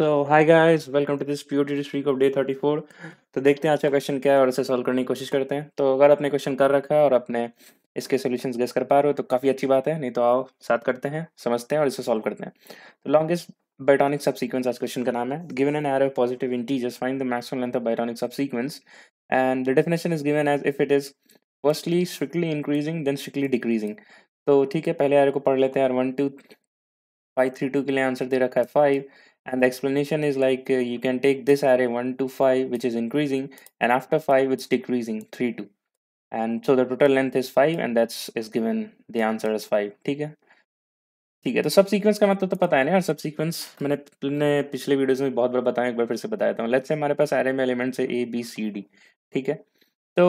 तो hi guys welcome to this pure tea week of day 34 तो देखते हैं आज का क्वेश्चन क्या है और इसे सॉल्व करने की कोशिश करते हैं तो अगर आपने क्वेश्चन कर रखा है और आपने इसके सॉल्यूशंस गेस कर पा रहे हो तो काफ़ी अच्छी बात है नहीं तो आओ साथ करते हैं समझते हैं और इसे सॉल्व करते हैं तो लॉन्गेस्ट बायोटॉनिक सब सीक्वेंस आज क्वेश्चन का नाम है given an array positive integers find the maximum length of bitonic subsequence and the definition is given as if it is firstly strictly increasing then strictly decreasing तो ठीक है पहले arrow को पढ़ लेते हैं और one two five three two के लिए आंसर दे रखा है five and the explanation is like uh, you can take this array 1 to 5 which is increasing and after 5 it's decreasing 3 to and so the total length is 5 and that's is given the answer as 5 ठीक है ठीक है तो सब sequence का मतलब तो पता है ना यार सब सीक्वेंस मैंने अपने पिछले वीडियोस में बहुत बार बताया एक बार फिर से बताया था लेट्स से हमारे पास एरे में एलिमेंट्स है ए बी सी डी ठीक है तो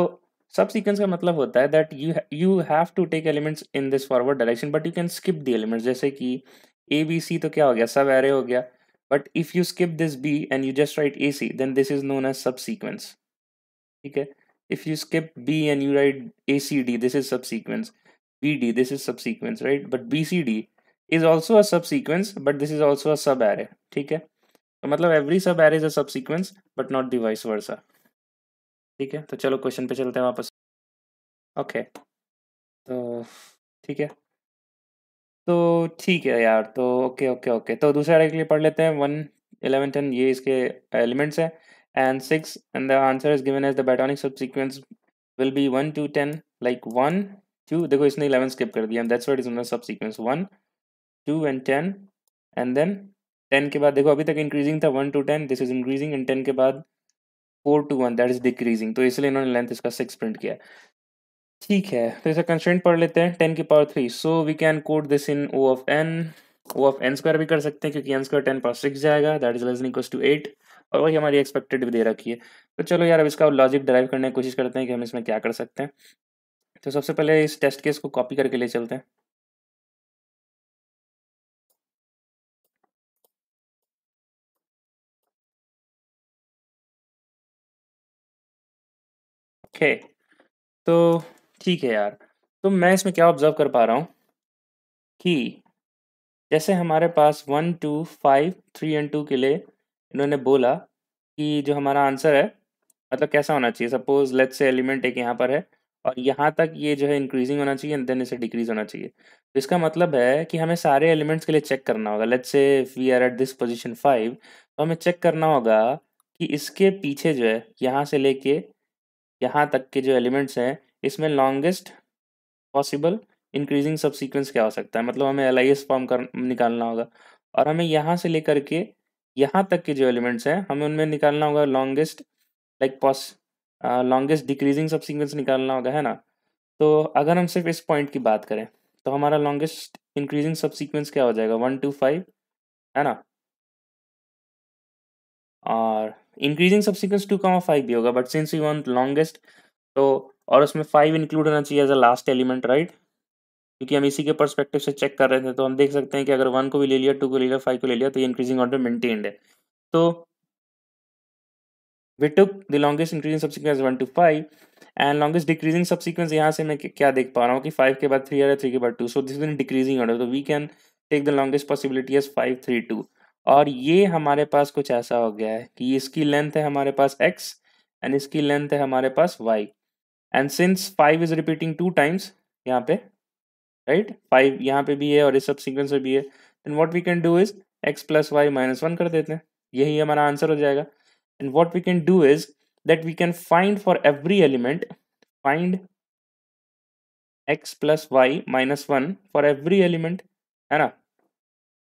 सब सीक्वेंस का मतलब होता है that you you have to take elements in this forward direction but you can skip the elements जैसे कि ए बी सी तो क्या हो गया सब एरे हो गया But if you skip this B and you just write AC, then this is known as subsequence. Okay. If you skip B and you write ACD, this is subsequence. BD, this is subsequence, right? But BCD is also a subsequence, but this is also a subarray. Okay. So, है every subarray is a subsequence, but not subsequence but not the vice versa ठीक है तो चलो Okay. So, okay. तो ठीक है यार तो ओके ओके ओके तो दूसरे डायरेक्टली पढ़ लेते हैं वन इलेवन टेन ये इसके एलिमेंट्स हैं and six and the answer is given as the bitonic subsequence will be one two ten like one two देखो इसने इलेवन स्किप कर दिया that's what is in subsequence one two and ten and then ten के बाद देखो अभी तक increasing था one two ten this is increasing and ten के बाद four two one that is decreasing तो इसलिए इन्होंने लेंथ इसका सिक्स प्रिंट किया ठीक है तो इसे कंस्टेंट पढ़ लेते हैं टेन की power three so we can code this in O of N O of N square भी कर सकते हैं क्योंकि N square ten power six जाएगा that is less equal to eight और वही हमारी एक्सपेक्टेड भी दे रखी है तो चलो यार अब इसका लॉजिक ड्राइव करने की कोशिश करते हैं कि हम इसमें क्या कर सकते हैं तो सबसे पहले इस टेस्ट केस को कॉपी करके ले चलते हैं ओके okay. तो ठीक है यार तो मैं इसमें क्या ऑब्जर्व कर पा रहा हूँ कि जैसे हमारे पास one two five three and two के लिए इन्होंने बोला कि जो हमारा आंसर है मतलब कैसा होना चाहिए सपोज लेट्स से एलिमेंट एक यहाँ पर है और यहाँ तक ये जो है इंक्रीजिंग होना चाहिए एंड देन इसे डिक्रीज होना चाहिए तो इसका मतलब है कि हमें सारे एलिमेंट्स के लिए चेक करना होगा let's say we are at this position five तो हमें चेक करना होगा कि इसके पीछे जो है यहाँ से लेके यहाँ तक के जो एलिमेंट्स हैं इसमें longest possible increasing subsequence क्या हो सकता है मतलब हमें एल आई एस फॉर्म कर निकालना होगा और हमें यहाँ से लेकर के यहाँ तक के जो एलिमेंट्स हैं हमें उनमें निकालना होगा longest like pos longest decreasing subsequence निकालना होगा है ना तो अगर हम सिर्फ इस पॉइंट की बात करें तो हमारा लॉन्गेस्ट इंक्रीजिंग सब सीक्वेंस क्या हो जाएगा वन टू फाइव है ना और इंक्रीजिंग सब सीक्वेंस टू कॉमा फाइव भी होगा but since you want longest तो और उसमें फाइव इंक्लूड होना चाहिए as a last element right क्योंकि हम इसी के परस्पेक्टिव से चेक कर रहे थे तो हम देख सकते हैं कि अगर वन को भी ले लिया टू को ले लिया फाइव को ले लिया तो ये इंक्रीजिंग ऑर्डर मेंटेन्ड है तो we took the longest increasing subsequence one two five and longest decreasing subsequence यहाँ से मैं क्या देख पा रहा हूँ कि फाइव के बाद थ्री आ रहा है थ्री के बाद two so this is decreasing order तो we can take the longest possibility as five three two और ये हमारे पास कुछ ऐसा हो गया है कि इसकी लेंथ है हमारे पास एक्स एंड इसकी लेंथ है हमारे पास Y and since five is repeating two times यहाँ पे राइट right? फाइव यहाँ पे भी है और इस सब सीक्वेंस में भी है then what we can do is X plus Y minus one कर देते हैं यही हमारा आंसर हो जाएगा and what we can do is that we can find for every element find X plus Y minus one for every element है ना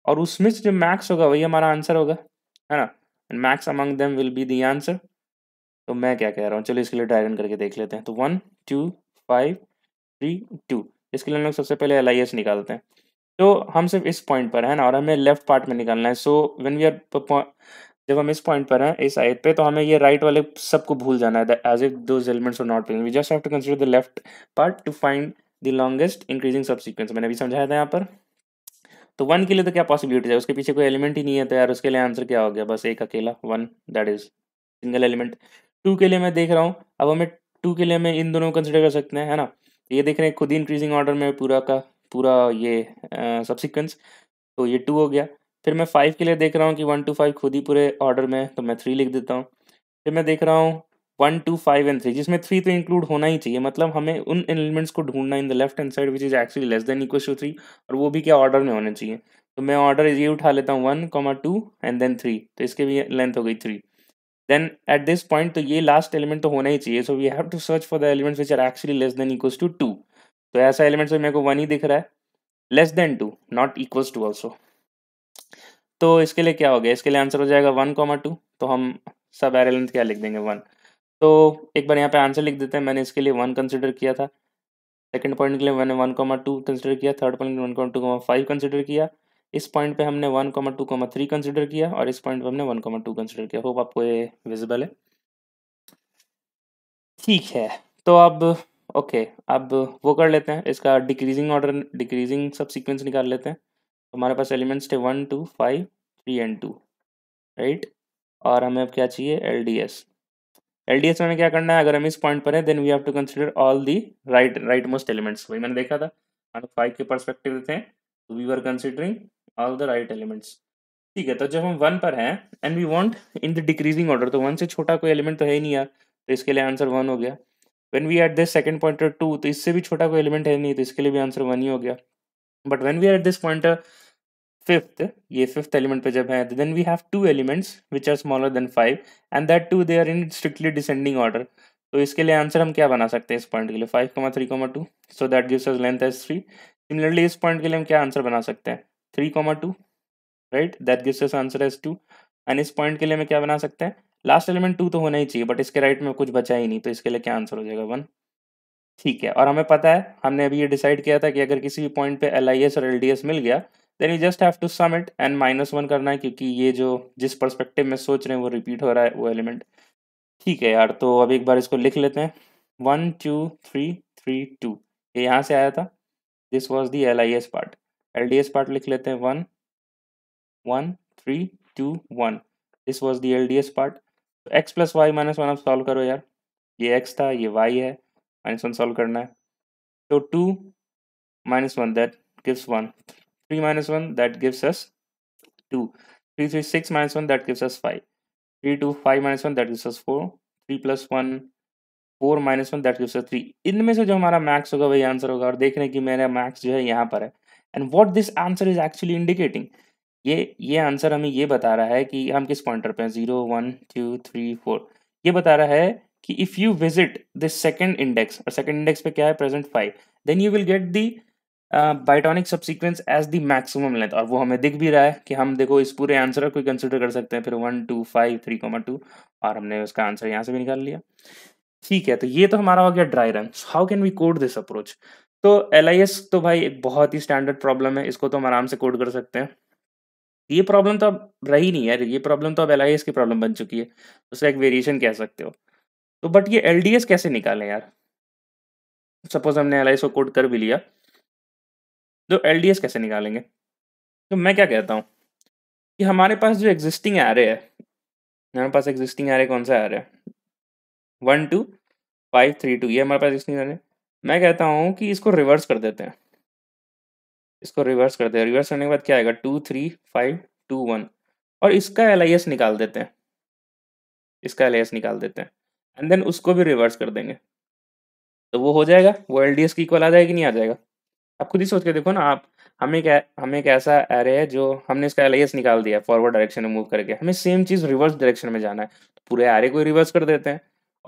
और उसमें से जो मैक्स होगा वही हमारा आंसर होगा है ना and max among them will be the answer तो मैं क्या कह रहा हूँ चलो इसके लिए डायरन करके देख लेते हैं तो one two five three two इसके लिए हम लोग सबसे पहले एल निकालते हैं तो हम सिर्फ इस पॉइंट पर हैं ना और हमें लेफ्ट पार्ट में निकालना है सो वेन वी आर जब हम इस पॉइंट पर हैं इस आयत पे तो हमें ये राइट वाले सबको भूल जाना है as if those elements are not present we just have to consider the left part to find the longest increasing subsequence मैंने अभी समझाया था यहाँ पर तो वन के लिए तो क्या पॉसिबिलिटीज है उसके पीछे कोई एलिमेंट ही नहीं है तो यार उसके लिए आंसर क्या हो गया बस एक अकेला one that is single element two के लिए मैं देख रहा हूँ अब हमें टू के लिए हमें इन दोनों को कंसिडर कर सकते हैं है ना ये देख रहे हैं खुद ही इंक्रीजिंग ऑर्डर में पूरा का पूरा ये सबसिक्वेंस तो ये टू हो गया फिर मैं फाइव के लिए देख रहा हूँ कि वन टू फाइव खुद ही पूरे ऑर्डर में तो मैं थ्री लिख देता हूँ फिर मैं देख रहा हूँ one two five and three जिसमें थ्री तो इंक्लूड होना ही चाहिए मतलब हमें उन एलिमेंट्स को ढूंढना in the left hand side which is actually less than equal to three और वो भी क्या ऑर्डर में होने चाहिए तो मैं ऑर्डर ये उठा लेता हूँ one comma two and then three तो इसके भी लेंथ हो गई three then at this point तो ये last element तो होना ही चाहिए so we have to search for the elements which are actually less than equals to two तो ऐसा एलिमेंट मेरे को वन ही दिख रहा है less than two not equals to also तो इसके लिए क्या हो गया इसके लिए आंसर हो जाएगा वन कॉमा टू तो हम सब एरे लेंथ क्या लिख देंगे वन तो एक बार यहाँ पे आंसर लिख देते हैं मैंने इसके लिए वन कंसिडर किया था सेकेंड पॉइंट के लिए मैंने वन कॉमा टू कंसिडर किया third point one comma two comma five consider किया इस पॉइंट पे हमने one comma two comma three consider किया और इस पॉइंट पे हमने वन कॉमा टू कंसिडर किया होप आपको ये विजिबल है ठीक है तो अब ओके अब वो कर लेते हैं इसका decreasing order decreasing subsequence निकाल लेते हैं हमारे पास एलिमेंट्स थे one two five three and two right और हमें अब क्या चाहिए L D S L D S में क्या करना है अगर हम इस पॉइंट पर हैं then we have to consider all the right rightmost elements वही मैंने देखा था हम फाइव के परस्पेक्टिव थे we are considering all the right elements ठीक है तो जब हम वन पर हैं and we want in the decreasing order तो वन से छोटा कोई एलिमेंट तो है ही नहीं यार तो इसके लिए आंसर वन हो गया when we at this second pointer two तो इससे भी छोटा कोई एलिमेंट है नहीं तो इसके लिए भी आंसर वन ही हो गया but when we at this pointer fifth ये फिफ्थ एलिमेंट पे जब है then we have two elements which are smaller than five and that two they are in strictly descending order तो इसके लिए आंसर हम क्या बना सकते हैं इस पॉइंट के लिए five comma three comma two so that gives us length as three similarly इस पॉइंट के लिए हम क्या आंसर बना सकते हैं three comma two right that gives us answer as two एंड इस पॉइंट के लिए हमें क्या बना सकते हैं लास्ट एलिमेंट टू तो होना ही चाहिए बट इसके राइट में कुछ बचा ही नहीं तो इसके लिए क्या आंसर हो जाएगा वन ठीक है और हमें पता है हमने अभी ये डिसाइड किया था कि अगर किसी भी पॉइंट पे एल और एल मिल गया then you just have to sum it and minus one करना है क्योंकि ये जो जिस परस्पेक्टिव में सोच रहे हैं वो रिपीट हो रहा है वो एलिमेंट ठीक है यार तो अब एक बार इसको लिख लेते हैं one two three three two ये यहाँ से आया था this was the L I S part L D S part लिख लेते हैं one one three two one this was the L D S part तो X plus Y minus one आप सॉल्व करो यार ये एक्स था ये वाई है माइनस वन सॉल्व करना है तो two minus one that gives one three minus one that gives us two three three six minus one that gives us five three two five minus one that gives us four three plus one four minus one that gives three इनमें से जो हमारा max होगा वही answer होगा और देख रहे हैं कि मेरा मैक्स जो है यहाँ पर है and what this answer is actually indicating ये ये आंसर हमें ये बता रहा है कि हम किस पॉइंटर पे हैं zero one two three four ये बता रहा है कि if you visit this second index और सेकेंड इंडेक्स पे क्या है present five then you will get the bitonic subsequence as the maximum length और वो हमें दिख भी रहा है कि हम देखो इस पूरे आंसर को कंसिडर कर सकते हैं फिर one two five three comma two और हमने उसका आंसर यहाँ से भी निकाल लिया ठीक है तो ये तो हमारा हो गया dry run how can we code this approach तो एल तो भाई एक बहुत ही स्टैंडर्ड प्रॉब्लम है इसको तो हम आराम से कोड कर सकते हैं ये प्रॉब्लम तो अब रही नहीं यार ये प्रॉब्लम तो अब एल की प्रॉब्लम बन चुकी है उसका एक वेरिएशन कह सकते हो तो बट ये एल कैसे निकालें यार सपोज हमने एल को कोड कर भी लिया तो एल कैसे निकालेंगे तो मैं क्या कहता हूँ कि हमारे पास जो एग्जिस्टिंग रहे है हमारे पास एग्जिस्टिंग रहे कौन सा रहा है one two five three two ये हमारे पास एग्जिस्टिंग हैं मैं कहता हूँ कि इसको रिवर्स कर देते हैं इसको रिवर्स देते हैं रिवर्स करने के बाद क्या आएगा two three five two one और इसका एल निकाल देते हैं इसका एल निकाल देते हैं एंड देन उसको भी रिवर्स कर देंगे तो वो हो जाएगा वो एल की इक्वल आ जाएगी नहीं आ जाएगा आप खुद ही सोच के देखो ना आप हमें क्या हमें एक ऐसा एरे है जो हमने इसका एल निकाल दिया फॉरवर्ड डायरेक्शन में मूव करके हमें सेम चीज़ रिवर्स डायरेक्शन में जाना है तो पूरे एरे को रिवर्स कर देते हैं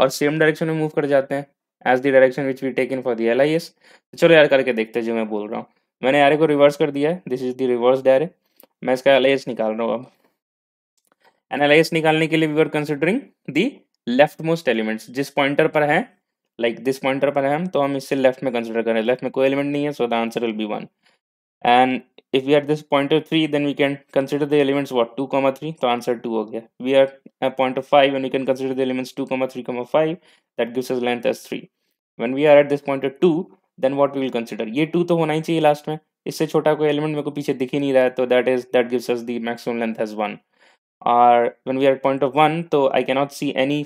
और सेम डायरेक्शन में मूव कर जाते हैं as the direction which we take in for the L I S चलो यार करके देखते जो मैं बोल रहा हूँ मैंने एरे को रिवर्स कर दिया है दिस इज द रिवर्स डायरे मैं इसका एल आई एस निकाल रहा हूँ अब एन एल आई एस निकालने के लिए we are considering the leftmost elements जिस पॉइंटर पर है लाइक दिस पॉइंटर पर है हम तो हम इससे लेफ्ट में कंसिडर करें लेफ्ट में कोई एलिमेंट नहीं है so the answer will be one and if we had this pointer 3 then we can consider the elements what 2 comma 3 so answer 2 okay we are at pointer 5 and we can consider the elements 2 comma 3 comma 5 that gives us length as 3 when we are at this pointer 2 then what we will consider Ye 2 to होना ही last last में इससे छोटा कोई element मेरे को पीछे दिख ही नहीं रहा है तो that is that gives us 1 or when we are at point of 1 so I cannot see any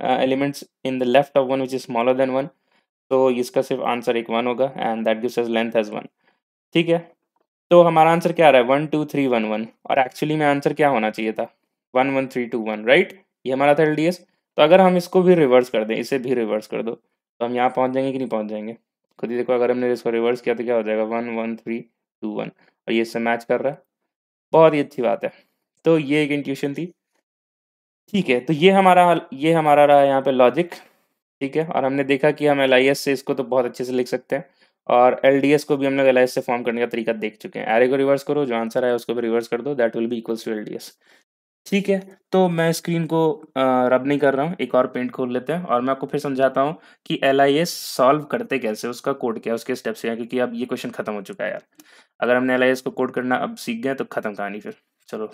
uh, elements in the left of 1 which is smaller than 1 so इसका सिर्फ answer ek 1 होगा and that gives us length as 1 ठीक है तो हमारा answer क्या आ रहा है one two three one one और एक्चुअली में आंसर क्या होना चाहिए था one one three two one right ये हमारा था एल तो अगर हम इसको भी रिवर्स कर दें इसे भी रिवर्स कर दो तो हम यहाँ पहुँच जाएंगे कि नहीं पहुँच जाएंगे खुद ही देखो अगर हमने इसको रिवर्स किया तो क्या हो जाएगा one one three two one और ये इससे मैच कर रहा है बहुत ही अच्छी बात है तो ये एक इंट्यूशन थी ठीक है तो ये हमारा ये हमारा रहा यहाँ पे लॉजिक ठीक है और हमने देखा कि हम एल से इसको तो बहुत अच्छे से लिख सकते हैं और एल को भी हम लोग एल से फॉर्म करने का तरीका देख चुके हैं एरे को रिवर्स करो जो आंसर आया उसको भी रिवर्स कर दो that will be equals to L ठीक है तो मैं स्क्रीन को रब नहीं कर रहा हूँ एक और पेंट खोल लेते हैं और मैं आपको फिर समझाता हूँ कि एल आई एस सॉल्व करते कैसे उसका कोड क्या उसके स्टेप्स क्या क्योंकि अब ये क्वेश्चन खत्म हो चुका है यार अगर हमने एल आई एस को कोड करना अब सीख गए तो खत्म कहानी फिर चलो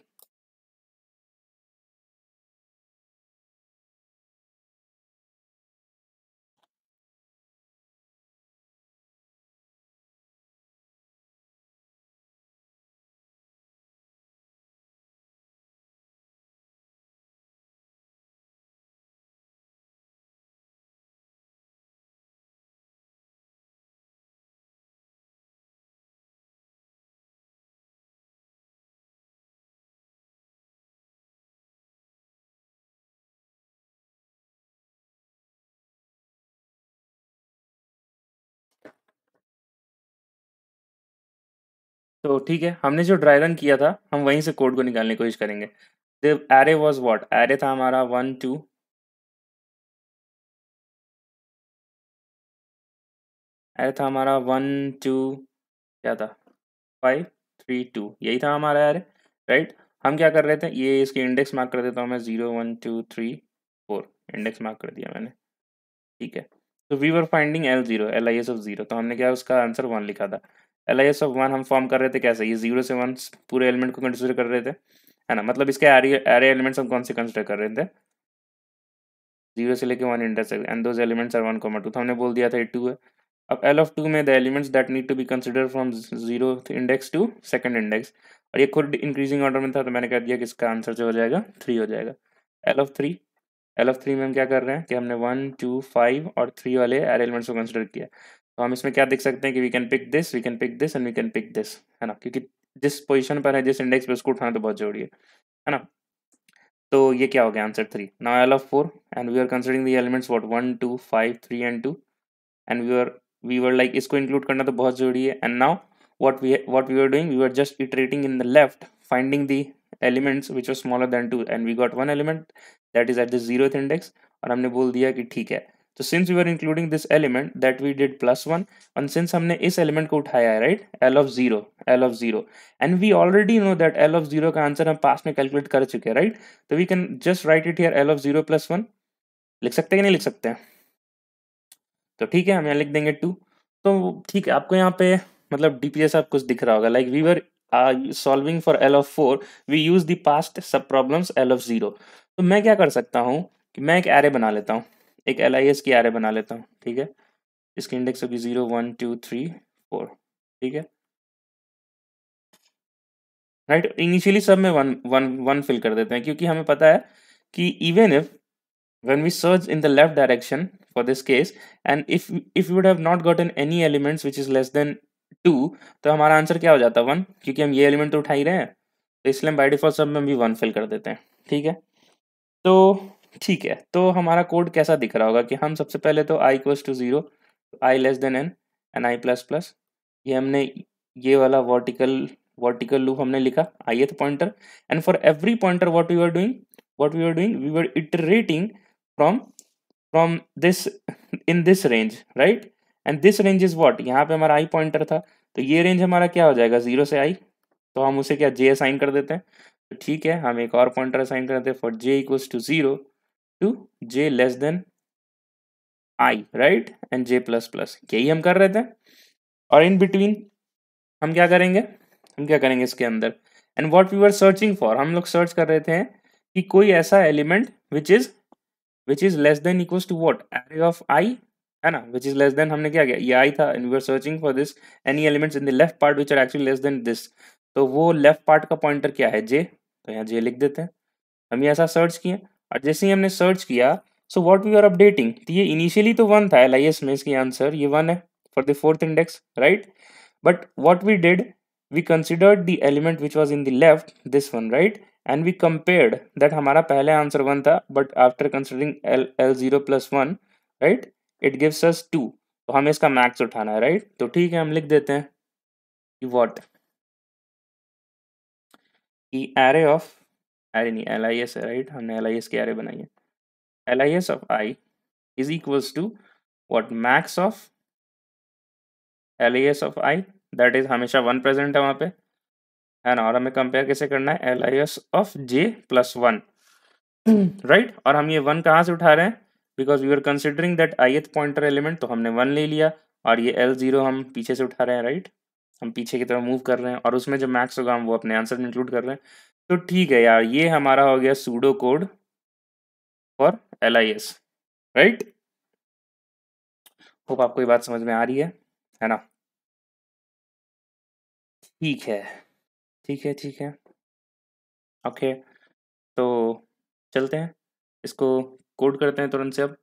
तो ठीक है हमने जो ड्राई रन किया था हम वहीं से कोड को निकालने की कोशिश करेंगे the array was what array था हमारा वन टू एरे था हमारा वन टू क्या था फाइव थ्री टू यही था हमारा एरे राइट हम क्या कर रहे थे ये इसकी इंडेक्स मार्क कर देता हूँ मैं zero one two three four index mark कर दिया मैंने ठीक है तो we were finding L zero L I S of zero तो हमने क्या उसका आंसर वन लिखा था L I S of one हम फॉर्म कर रहे थे कैसे ये जीरो से वन पूरे एलिमेंट को कंसिडर कर रहे थे है ना मतलब इसके एरे एलिमेंट्स हम कौन से कंसिडर कर रहे थे जीरो से लेके one intersect and those elements are one comma two तो हमने बोल दिया था टू है अब एल ऑफ टू में the elements that need to be consider from zero index to second index और ये खुद इंक्रीजिंग ऑर्डर में था तो मैंने कह दिया कि इसका आंसर जो हो जाएगा थ्री हो जाएगा L of three L of three में हम क्या कर रहे हैं कि हमने वन टू फाइव और थ्री वाले एरे एलिमेंट्स को कंसिडर किया तो हम इसमें क्या देख सकते हैं कि we can pick this we can pick this and we can pick this है ना क्योंकि जिस पोजिशन पर है जिस इंडेक्स पर उसको उठाना तो बहुत जरूरी है है ना तो ये क्या हो गया answer three now L of four and we are considering the elements what one two five three and two and we are we were like इसको इंक्लूड करना तो बहुत जरूरी है and now what we what we are doing we were just iterating in the left finding the elements which are smaller than two and we got one element that is at the zero index और हमने बोल दिया कि ठीक है तो since we are including this element that we did plus one and since हमने इस एलिमेंट को उठाया है right L of zero L of zero and we already know that L of zero का आंसर हम पास में कैलकुलेट कर चुके हैं राइट तो we can just write it here L of zero plus one लिख सकते हैं कि नहीं लिख सकते हैं तो ठीक है हम यहाँ लिख देंगे टू तो ठीक है आपको यहाँ पे मतलब डीपीएस आप कुछ दिख रहा होगा like we were solving for L of four we use the past subproblem L of zero तो मैं क्या कर सकता हूँ कि मैं एक एरे बना लेता हूँ एक एल आई एस की एरे बना लेता हूँ ठीक है इसकी इंडेक्स अभी zero one two three four ठीक है राइट right? इनिशियली सब में वन वन वन फिल कर देते हैं क्योंकि हमें पता है कि even if when we search in the left direction for this case and if if you would have not gotten any elements which is less than two तो हमारा आंसर क्या हो जाता है वन क्योंकि हम ये एलिमेंट तो उठा ही रहे हैं तो इसलिए हम बाई डिफॉल्ट सब में भी वन फिल कर देते हैं ठीक है तो ठीक है तो हमारा कोड कैसा दिख रहा होगा कि हम सबसे पहले तो i equal to zero i less than n n i plus plus ये हमने ये वाला वर्टिकल वर्टिकल लूप हमने लिखा ith pointer and for every pointer what we are doing what we are doing we were iterating from from this in this range right and this range is what यहाँ पे हमारा आई pointer था तो ये range हमारा क्या हो जाएगा जीरो से आई तो हम उसे क्या जे असाइन कर देते हैं तो ठीक है हम एक और पॉइंटर असाइन कर देते हैं for j equals to zero to j less than i right and j plus plus यही हम कर रहे थे और in between हम क्या करेंगे हम क्या करेंगे इसके अंदर and what we are searching for हम लोग सर्च कर रहे थे कि कोई ऐसा element which is which is less than equals to what array of i है ना विच इज लेस देन हमने क्या किया ये आई था and we are searching for this any elements in the left part which are actually less than this तो वो लेफ्ट पार्ट का पॉइंटर क्या है जे तो यहाँ जे लिख देते हैं हम ये ऐसा सर्च किए और जैसे ही हमने सर्च किया so what we are updating ये इनिशियली तो वन था एल आई एस में इसकी आंसर ये वन है for the fourth index right but what we did we considered the element which was in the left this one right and we compared that हमारा पहले answer one था but after considering L L zero plus one right it gives us two तो हमें इसका max उठाना है right right? तो ठीक है हम लिख देते हैं वॉट एरे ऑफ अरे नहीं एल आई एस है राइट हमने एल आई एस के एरे बनाई है L I S of i is equals to what max of L I S of i that is हमेशा वन प्रेजेंट है वहाँ पे है ना और हमें कंपेयर कैसे करना है L I S of j plus one right और हम ये वन कहाँ से उठा रहे हैं because we are considering that i ith pointer element तो हमने वन ले लिया और ये एल जीरो हम पीछे से उठा रहे हैं राइट right? हम पीछे की तरफ मूव कर रहे हैं और उसमें जो मैक्स होगा हम वो अपने आंसर में इंक्लूड कर रहे हैं तो ठीक है यार ये हमारा हो गया pseudo code for L I S right hope आपको ये बात समझ में आ रही है है ना ठीक है ठीक है ठीक है ओके तो चलते हैं इसको कोड करते हैं तुरंत से अब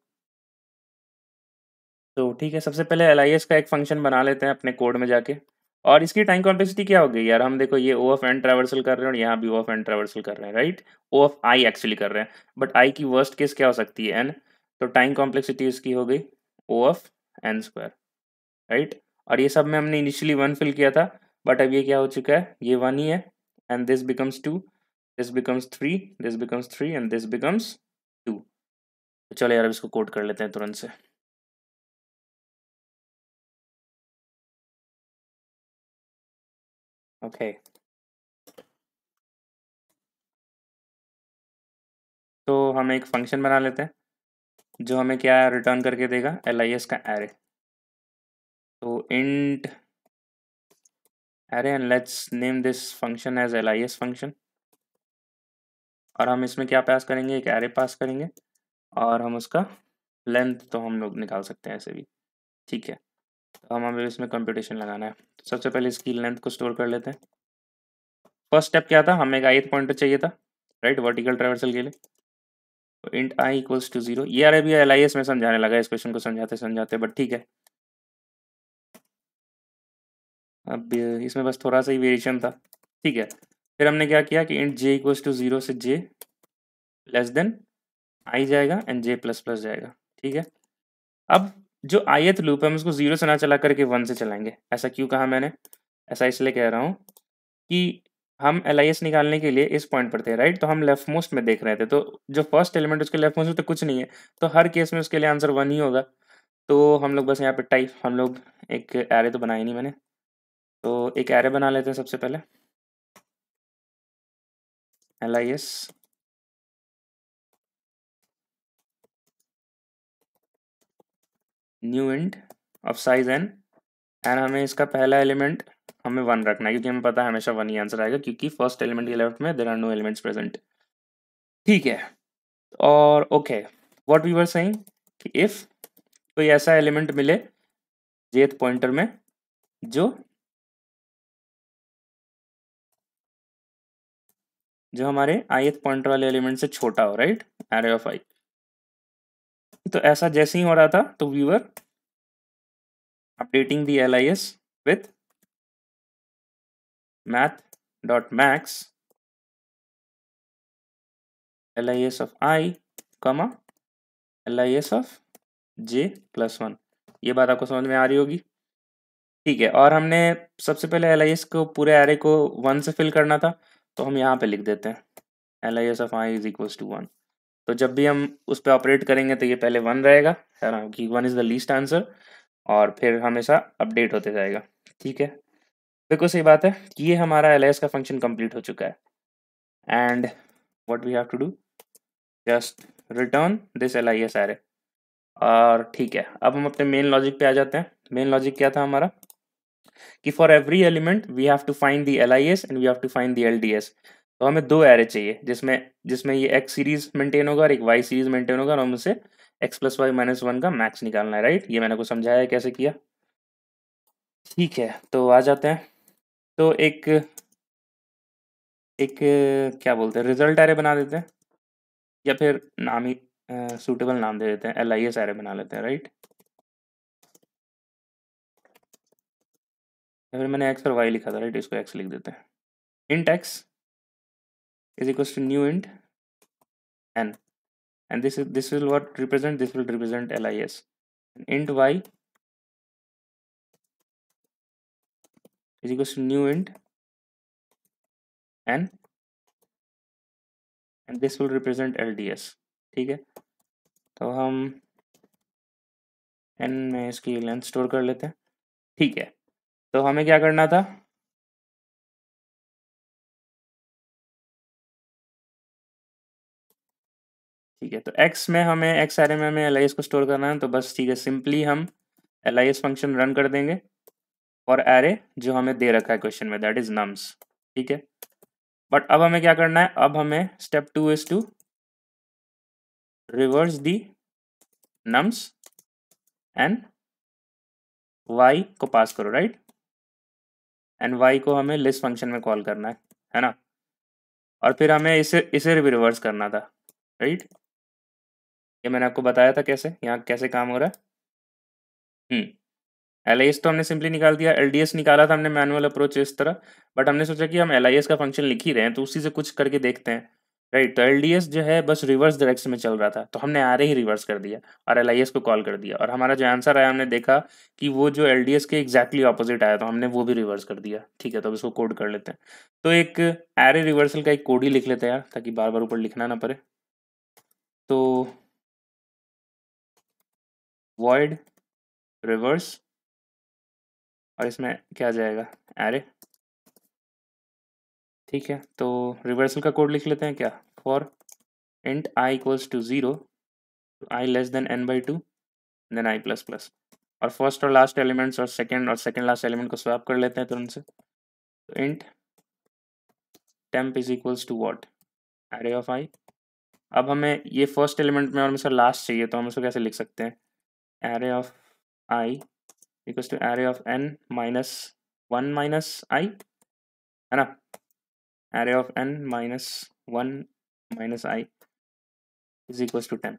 तो ठीक है सबसे पहले एल का एक फंक्शन बना लेते हैं अपने कोड में जाके और इसकी टाइम कॉम्प्लेक्सिटी क्या हो गई यार हम देखो ये ओ ऑफ एंड ट्रेवर्सल कर रहे हैं और यहाँ भी ओ ऑफ एंड ट्रेवर्सल कर रहे हैं right O of i actually कर रहे हैं बट आई की वर्स्ट केस क्या हो सकती है एन तो टाइम कॉम्प्लेक्सिटी इसकी हो गई O of N square right और ये सब में हमने इनिशियली वन फिल किया था बट अब ये क्या हो चुका है ये वन ही है and this becomes two this becomes three this becomes three and this becomes two चलो यार अब इसको कोट कर लेते हैं तुरंत से okay तो हम एक फंक्शन बना लेते हैं जो हमें क्या रिटर्न करके देगा एल आई एस का एरे तो int array and let's name this function as L I S function और हम इसमें क्या पास करेंगे एक एरे पास करेंगे और हम उसका लेंथ तो हम लोग निकाल सकते हैं ऐसे भी ठीक है तो हम हमें इसमें कंप्यूटेशन लगाना है तो सबसे पहले इसकी लेंथ को स्टोर कर लेते हैं फर्स्ट स्टेप क्या था हमें एक एथ पॉइंटर चाहिए था राइट वर्टिकल ट्रेवर्सल के लिए तो int i equals to zero ये अरे भी एल आई एस में समझाने लगा इस क्वेश्चन को समझाते समझाते बट ठीक है अब इसमें बस थोड़ा सा ही वेरिएशन था ठीक है फिर हमने क्या किया कि int j equals to zero से जे लेस देन आई जाएगा एंड जे प्लस प्लस जाएगा ठीक है अब जो आयत तो लूप है हम उसको जीरो से ना चला करके वन से चलाएंगे ऐसा क्यों कहा मैंने ऐसा इसलिए कह रहा हूँ कि हम एल निकालने के लिए इस पॉइंट पर थे राइट तो हम लेफ्ट मोस्ट में देख रहे थे तो जो फर्स्ट एलिमेंट उसके लेफ्ट मोस्ट में तो कुछ नहीं है तो हर केस में उसके लिए आंसर वन ही होगा तो हम लोग बस यहाँ पे टाइप हम लोग एक एरे तो बनाए नहीं मैंने तो एक एरे बना लेते हैं सबसे पहले L I S new int of size n and हमें इसका पहला एलिमेंट हमें वन रखना है क्योंकि हमें पता है हमेशा वन ही आंसर आएगा क्योंकि फर्स्ट एलिमेंट के लेफ्ट में there are no elements present ठीक है और okay what we were saying कि इफ़ कोई ऐसा एलिमेंट मिले जेथ पॉइंटर में जो जो हमारे एथ पॉइंटर वाले एलिमेंट से छोटा हो राइट एरे ऑफ आई तो ऐसा जैसे ही हो रहा था तो we're updating the L I S with math dot max L I S of i comma L I S of j plus one ये बात आपको समझ में आ रही होगी ठीक है और हमने सबसे पहले एल आई एस को पूरे एरे को वन से फिल करना था तो हम यहाँ पे लिख देते हैं L I S of i is equal to one तो जब भी हम उस पर ऑपरेट करेंगे तो ये पहले वन रहेगा है ना कि one is the least answer और फिर हमेशा अपडेट होते जाएगा ठीक है बिल्कुल सही बात है ये हमारा एल का फंक्शन कंप्लीट हो चुका है and what we have to do just return this L I और ठीक है अब हम अपने मेन लॉजिक पे आ जाते हैं मेन लॉजिक क्या था हमारा कि for every element we have to find the L I S and we have to find the L D S तो हमें दो एरे चाहिए जिसमें जिसमें ये एक्स सीरीज मेंटेन होगा और एक वाई सीरीज मेंटेन होगा और हम उसे x plus Y minus one का मैक्स निकालना है राइट ये मैंने आपको समझाया है कैसे किया ठीक है तो आ जाते हैं तो एक एक क्या बोलते हैं रिजल्ट एरे बना देते हैं या फिर नाम ही सूटेबल नाम दे देते हैं एल आई एस एरे बना लेते हैं राइट या फिर मैंने एक्स और वाई लिखा था राइट इसको एक्स लिख देते हैं int x is equals to new int n and this is this will what represent this will represent lis and int y is equals to new int n and this will represent lds ठीक है तो हम n में इसकी length store कर लेते हैं ठीक है तो हमें क्या करना था ठीक है तो एक्स में हमें एक्स आर में हमें एल को स्टोर करना है तो बस ठीक है सिंपली हम एल फंक्शन रन कर देंगे और एरे जो हमें दे रखा है क्वेश्चन में दैट इज नम्स ठीक है बट अब हमें क्या करना है अब हमें step two is to reverse the nums and y को पास करो राइट एंड वाई को हमें लिस्ट फंक्शन में कॉल करना है है ना और फिर हमें इसे इसे भी रिवर्स करना था राइट ये मैंने आपको बताया था कैसे यहाँ कैसे काम हो रहा है एल आई एस तो हमने सिंपली निकाल दिया एल डी एस निकाला था हमने मैनुअल अप्रोच इस तरह बट हमने सोचा कि हम एल आई एस का फंक्शन लिख ही रहे हैं तो उसी से कुछ करके देखते हैं राइट तो एल जो है बस रिवर्स डायरेक्शन में चल रहा था तो हमने आर ही रिवर्स कर दिया और एल को कॉल कर दिया और हमारा जो आंसर आया हमने देखा कि वो जो एल के एग्जैक्टली ऑपोजिट आया तो हमने वो भी रिवर्स कर दिया ठीक है तो अब इसको कोड कर लेते हैं तो एक एरे रिवर्सल का एक कोड ही लिख लेते हैं यार ताकि बार बार ऊपर लिखना ना पड़े तो void reverse और इसमें क्या जाएगा एरे ठीक है तो रिवर्सल का कोड लिख लेते हैं क्या for int i equals to zero i less than n by two then i plus plus और फर्स्ट और लास्ट एलिमेंट्स और सेकेंड और सेकेंड लास्ट एलिमेंट को स्वैप कर लेते हैं तुरंत से तो int temp is equals to what array of i अब हमें ये फर्स्ट एलिमेंट में और हमें सर लास्ट चाहिए तो हम उसको कैसे लिख सकते हैं array of i equals to array of n minus 1 minus i and ना array of n minus 1 minus i is equals to 10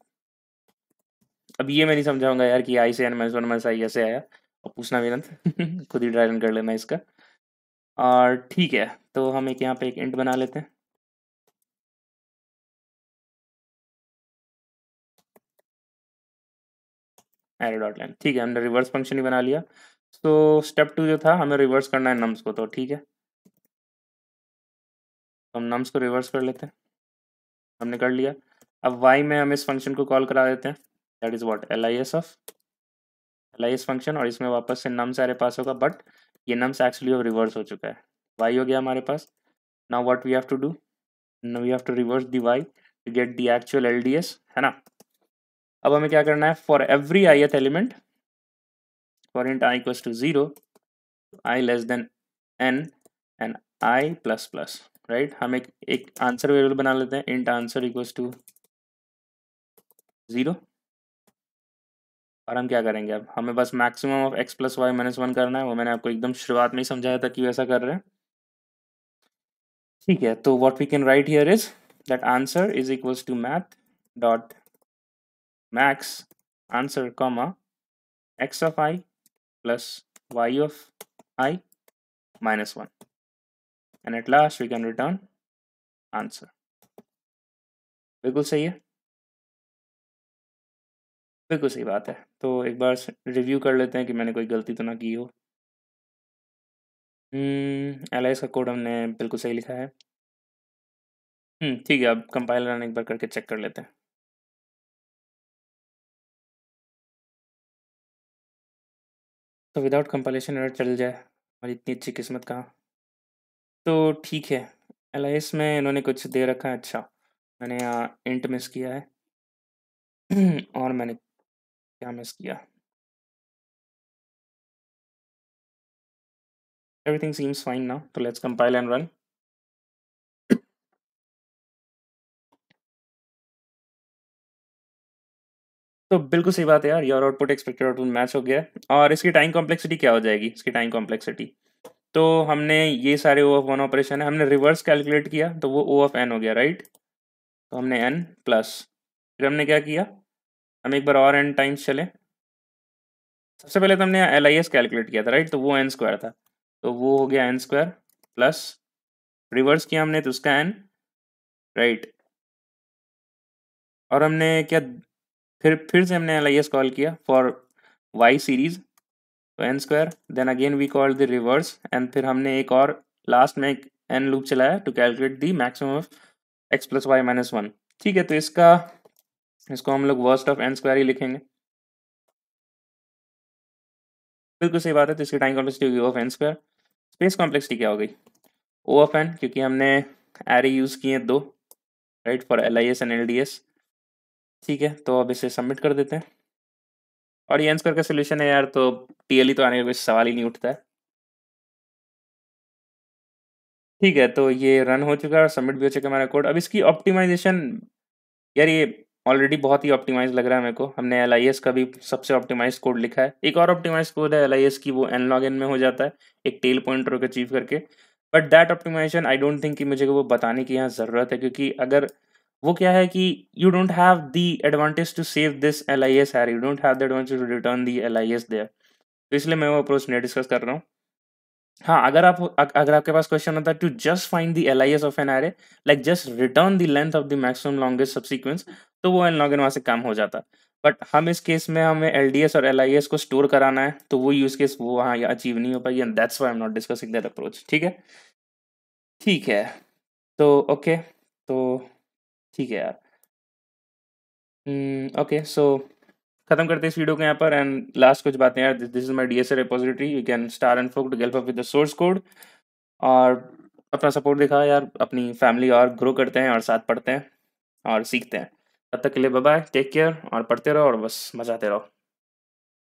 अब ये मैं नहीं समझाऊंगा यार कि i से n minus 1 minus i ऐसे आया और पूछना भी खुद ही ड्राइव रन कर लेना इसका और ठीक है तो हम एक यहाँ पे एक इंट बना लेते हैं एरे डॉट लाइन ठीक है हमने रिवर्स फंक्शन ही बना लिया सो स्टेप टू जो था हमें रिवर्स करना है नम्स को तो ठीक है तो हम नम्स को रिवर्स कर लेते हैं हमने कर लिया अब वाई में हम इस फंक्शन को कॉल करा देते हैं that is what L I S of L I S function और इसमें वापस से नम्स आरे पास होगा बट ये नम्स एक्चुअली अब रिवर्स हो चुका है वाई हो गया हमारे पास now what we have to do we have to reverse the y to get the actual L D S है ना अब हमें क्या करना है for every i ith element for int i equals to zero i less than n n i plus plus right हम एक एक आंसर वेरियबल बना लेते हैं int answer equals to zero और हम क्या करेंगे अब हमें बस maximum of x plus Y minus one करना है वो मैंने आपको एकदम शुरुआत में ही समझाया था कि वैसा कर रहे हैं ठीक है तो what we can write here is that answer is equals to math dot max answer comma x of i plus y of i minus 1 and at last we can return answer बिल्कुल सही है बिल्कुल सही बात है तो एक बार review कर लेते हैं कि मैंने कोई गलती तो ना की हो एल हम्म, आई का कोड हमने बिल्कुल सही लिखा है हम्म, ठीक है अब कंपाइलर रन एक बार करके चेक कर लेते हैं तो विदाउट कंपाइलेशन एरर चल जाए और इतनी अच्छी किस्मत कहाँ तो ठीक है एल में इन्होंने कुछ दे रखा है अच्छा मैंने यहाँ इंट मिस किया है और मैंने क्या मिस किया एवरीथिंग सीम्स फाइन ना तो लेट्स कंपाइल एंड रन तो बिल्कुल सही बात है यार your output expected output match हो गया और इसकी टाइम कॉम्प्लेक्सिटी क्या हो जाएगी इसकी टाइम कॉम्प्लेक्सिटी तो हमने ये सारे ओ ऑफ वन ऑपरेशन है हमने रिवर्स कैलकुलेट किया तो वो ओ ऑफ एन हो गया राइट तो हमने एन प्लस फिर हमने क्या किया हम एक बार और एन टाइम्स चले सबसे पहले तो हमने एल आई एस कैलकुलेट किया था राइट तो वो एन स्क्वायर था तो वो हो गया एन स्क्वायर प्लस रिवर्स किया हमने तो उसका एन राइट और हमने क्या फिर फिर से हमने एल कॉल किया फॉर वाई सीरीज तो n square then again we call the reverse and फिर हमने एक और लास्ट में एक एन लूप चलाया to calculate the maximum of x plus Y minus one ठीक है तो इसका इसको हम लोग वर्स्ट ऑफ एन स्क्वायर ही लिखेंगे बिल्कुल सही बात है तो इसकी टाइम कॉम्प्लेक्सिटी होगी O of N square space complexity क्या हो गई ओ ऑफ एन क्योंकि हमने एरे यूज़ किए दो right for L I S and L D S ठीक है तो अब इसे सबमिट कर देते हैं और ये एंसकर का सोल्यूशन है यार तो टीएलई तो आने का कोई सवाल ही नहीं उठता है ठीक है तो ये रन हो चुका है और सबमिट भी हो चुका है मेरा कोड अब इसकी ऑप्टिमाइजेशन यार ये ऑलरेडी बहुत ही ऑप्टिमाइज लग रहा है मेरे को हमने एल का भी सबसे ऑप्टिमाइज कोड लिखा है एक और ऑप्टिमाइज कोड है एल की वो एन लॉग में हो जाता है एक टेल पॉइंटर को अचीव करके but that optimization I don't think कि मुझे वो बताने की यहाँ ज़रूरत है क्योंकि अगर वो क्या है कि you don't have the advantage to save this L I S here you don't have the advantage to return the L I S there तो इसलिए मैं वो अप्रोच नहीं डिस्कस कर रहा हूँ हाँ अगर आप अगर आपके पास क्वेश्चन होता है to just find the L I S of an array like just return the length of the maximum longest subsequence तो वो एन लॉगन वहाँ से काम हो जाता बट हम इस केस में हमें एल डी एस और एल आई एस को स्टोर कराना है तो वो यूज केस वो वहाँ अचीव नहीं हो पाएगी and that's why I'm not discussing that approach ठीक है ठीक है तो ओके okay, तो ठीक है यार ओके हम्म, सो खत्म करते हैं इस वीडियो को यहाँ पर एंड लास्ट कुछ बातें यार this is my DSA repository you can star and fork to help with the source code और अपना सपोर्ट दिखा यार अपनी फैमिली और ग्रो करते हैं और साथ पढ़ते हैं और सीखते हैं तब तक के लिए बाय टेक केयर और पढ़ते रहो और बस मजाते रहो